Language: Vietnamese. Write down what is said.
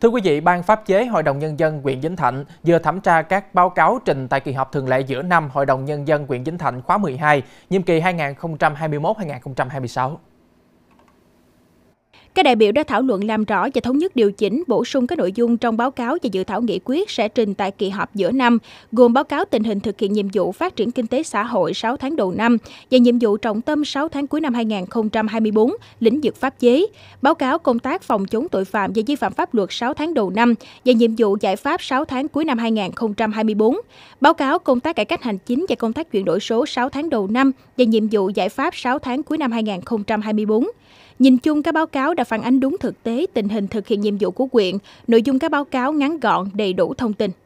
Thưa quý vị, Ban pháp chế Hội đồng Nhân dân huyện Vĩnh Thạnh vừa thẩm tra các báo cáo trình tại kỳ họp thường lệ giữa năm Hội đồng Nhân dân huyện Vĩnh Thạnh khóa 12, nhiệm kỳ 2021-2026. Các đại biểu đã thảo luận làm rõ và thống nhất điều chỉnh, bổ sung các nội dung trong báo cáo và dự thảo nghị quyết sẽ trình tại kỳ họp giữa năm, gồm báo cáo tình hình thực hiện nhiệm vụ phát triển kinh tế xã hội 6 tháng đầu năm và nhiệm vụ trọng tâm 6 tháng cuối năm 2024, lĩnh vực pháp chế, báo cáo công tác phòng chống tội phạm và vi phạm pháp luật 6 tháng đầu năm và nhiệm vụ giải pháp 6 tháng cuối năm 2024, báo cáo công tác cải cách hành chính và công tác chuyển đổi số 6 tháng đầu năm và nhiệm vụ giải pháp 6 tháng cuối năm 2024. Nhìn chung, các báo cáo đã phản ánh đúng thực tế tình hình thực hiện nhiệm vụ của quyện, nội dung các báo cáo ngắn gọn, đầy đủ thông tin.